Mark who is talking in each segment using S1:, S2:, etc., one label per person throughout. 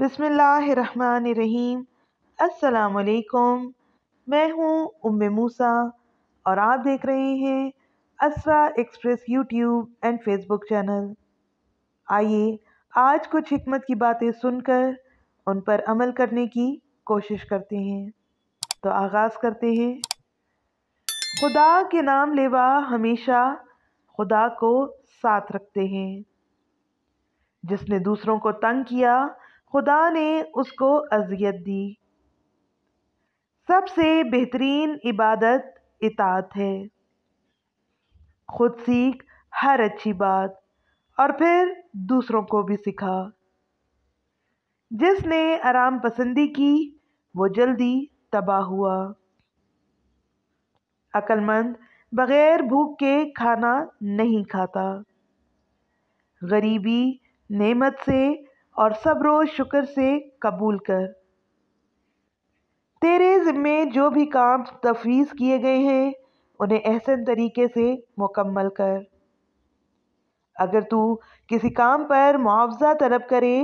S1: बसमीम असलकुम मैं हूँ उम मूसा और आप देख रहे हैं Asra express YouTube and Facebook channel आइए आज कुछ हमत की बातें सुनकर उन पर अमल करने की कोशिश करते हैं तो आगाज़ करते हैं खुदा के नाम लेवा हमेशा खुदा को साथ रखते हैं जिसने दूसरों को तंग किया खुदा ने उसको अजियत दी सबसे बेहतरीन इबादत इतात है खुद सीख हर अच्छी बात और फिर दूसरों को भी सिखा जिसने आराम पसंदी की वो जल्दी तबाह हुआ अक्लमंद बग़ैर भूख के खाना नहीं खाता गरीबी नेमत से और सब रोज़ शुक्र से कबूल कर तेरे ज़िम्मे जो भी काम तफवीज़ किए गए हैं उन्हें एहसन तरीके से मुकम्मल कर अगर तू किसी काम पर मुआवजा तलब करे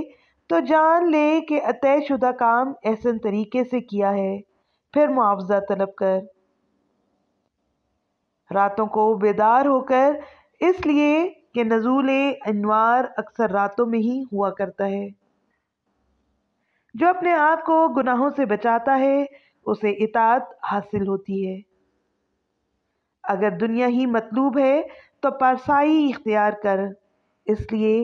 S1: तो जान ले कि अतयशुदा काम एहसन तरीके से किया है फिर मुआवजा तलब कर रातों को बेदार होकर इसलिए कि नज़ूल अनवार अक्सर रातों में ही हुआ करता है जो अपने आप को गुनाहों से बचाता है उसे इतात हासिल होती है अगर दुनिया ही मतलूब है तो पारसाई इख्तियार कर इसलिए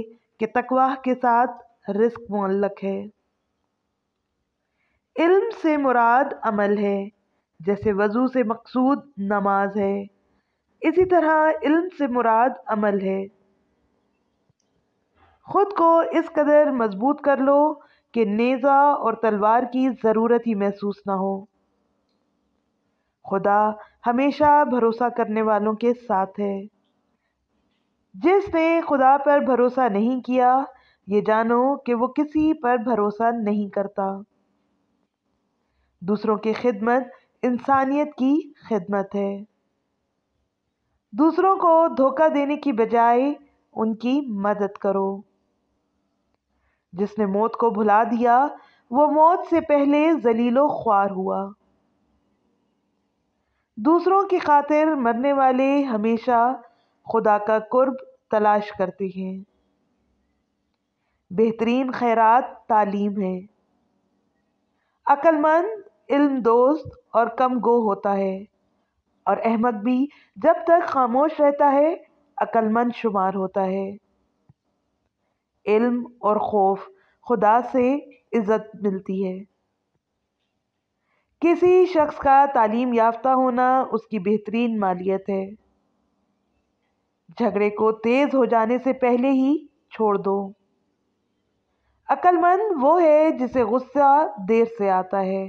S1: कि तकवाह के साथ रिस्क मुल्लक है इल्म से मुराद अमल है जैसे वज़ू से मकसूद नमाज है इसी तरह इल्म से मुराद अमल है ख़ुद को इस कदर मजबूत कर लो कि नेज़ा और तलवार की ज़रूरत ही महसूस ना हो खुदा हमेशा भरोसा करने वालों के साथ है जिसने खुदा पर भरोसा नहीं किया ये जानो कि वो किसी पर भरोसा नहीं करता दूसरों की खिदमत इंसानियत की खिदमत है दूसरों को धोखा देने की बजाय उनकी मदद करो जिसने मौत को भुला दिया वो मौत से पहले जलीलो ख्वार हुआ दूसरों की खातिर मरने वाले हमेशा खुदा का कुर्ब तलाश करते हैं बेहतरीन खैरात तालीम है अक्लमंद इल्म दोस्त और कम गो होता है और अहमद भी जब तक खामोश रहता है अक्लमंद शुमार होता है इल्म और खौफ खुदा से इज़्ज़त मिलती है किसी शख्स का तालीम याफ्ता होना उसकी बेहतरीन मालियत है झगड़े को तेज़ हो जाने से पहले ही छोड़ दो अक्लमंद वो है जिसे गुस्सा देर से आता है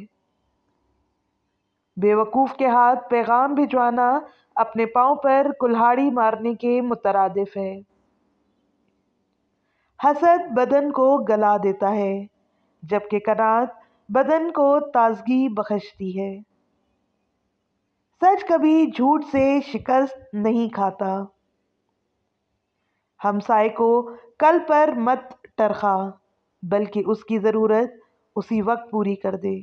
S1: बेवकूफ़ के हाथ पैगाम भिजवाना अपने पाँव पर कुल्हाड़ी मारने के मुतरदफ़ है हसद बदन को गला देता है जबकि कनात बदन को ताजगी बख्शती है सच कभी झूठ से शिकस्त नहीं खाता हमसाय को कल पर मत टरखा बल्कि उसकी ज़रूरत उसी वक्त पूरी कर दे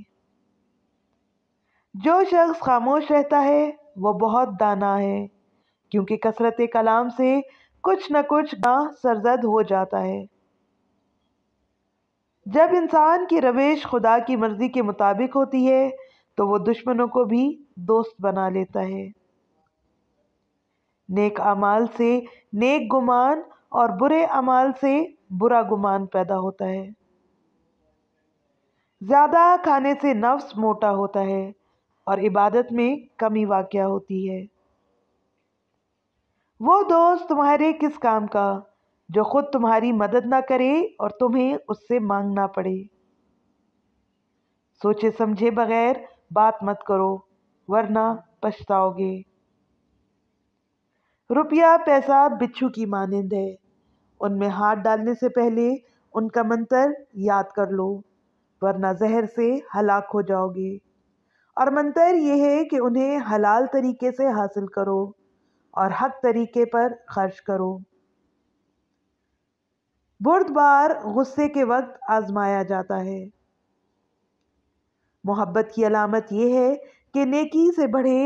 S1: जो शख्स खामोश रहता है वो बहुत दाना है क्योंकि कसरत कलाम से कुछ न कुछ गां सरजद हो जाता है जब इंसान की रवेश खुदा की मर्ज़ी के मुताबिक होती है तो वो दुश्मनों को भी दोस्त बना लेता है नेक अमाल से नेक गुमान और बुरे अमाल से बुरा गुमान पैदा होता है ज़्यादा खाने से नफ्स मोटा होता है और इबादत में कमी वाक़ होती है वो दोस्त तुम्हारे किस काम का जो खुद तुम्हारी मदद ना करे और तुम्हें उससे मांगना पड़े सोचे समझे बगैर बात मत करो वरना पछताओगे रुपया पैसा बिच्छू की मानंद है उनमें हाथ डालने से पहले उनका मंत्र याद कर लो वरना जहर से हलाक हो जाओगे और मंत्र ये है कि उन्हें हलाल तरीके से हासिल करो और हक तरीके पर खर्च करो बुर्दबार गुस्से के वक्त आजमाया जाता है मोहब्बत की अलामत यह है कि नेकी से बढ़े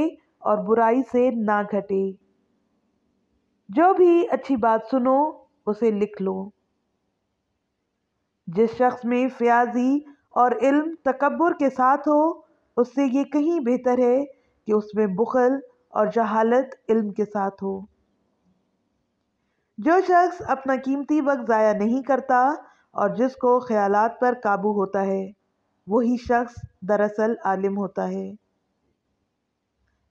S1: और बुराई से ना घटे जो भी अच्छी बात सुनो उसे लिख लो जिस शख्स में फयाजी और इल्म तकबर के साथ हो उससे ये कहीं बेहतर है कि उसमें बुखल और जहालत इल्म के साथ हो जो शख्स अपना कीमती वक्त ज़ाया नहीं करता और जिसको ख्यालात पर काबू होता है वही शख्स दरअसल आलिम होता है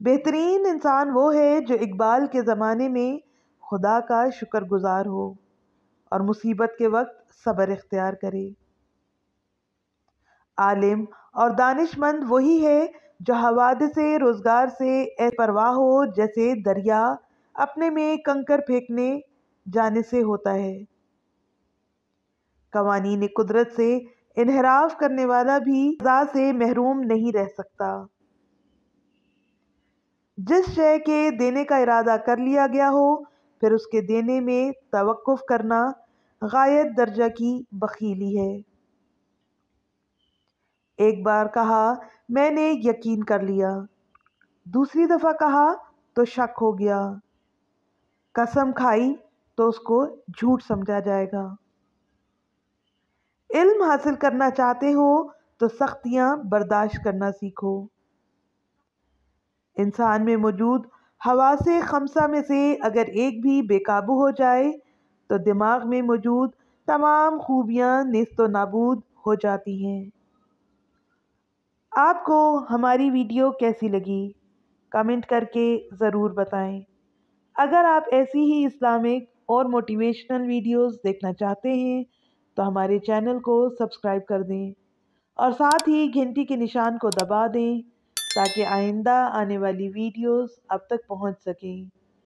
S1: बेहतरीन इंसान वो है जो इकबाल के ज़माने में खुदा का शुक्रगुजार हो और मुसीबत के वक्त सब्र इख्तियार करे आलिम और दानिशमंद वही है जहावाद से रोज़गार से परवाह हो जैसे दरिया अपने में कंकर फेंकने जाने से होता है कवानीन कुदरत से इनहराफ करने वाला भी सजा से महरूम नहीं रह सकता जिस शय के देने का इरादा कर लिया गया हो फिर उसके देने में तवक़ करना गायत दर्जा की बखीली है एक बार कहा मैंने यकीन कर लिया दूसरी दफ़ा कहा तो शक हो गया कसम खाई तो उसको झूठ समझा जाएगा इल्म हासिल करना चाहते हो तो सख्तियां बर्दाश्त करना सीखो इंसान में मौजूद हवा से खमसा में से अगर एक भी बेकाबू हो जाए तो दिमाग में मौजूद तमाम खूबियां व नाबूद हो जाती हैं आपको हमारी वीडियो कैसी लगी कमेंट करके ज़रूर बताएं अगर आप ऐसी ही इस्लामिक और मोटिवेशनल वीडियोस देखना चाहते हैं तो हमारे चैनल को सब्सक्राइब कर दें और साथ ही घंटी के निशान को दबा दें ताकि आइंदा आने वाली वीडियोस अब तक पहुंच सकें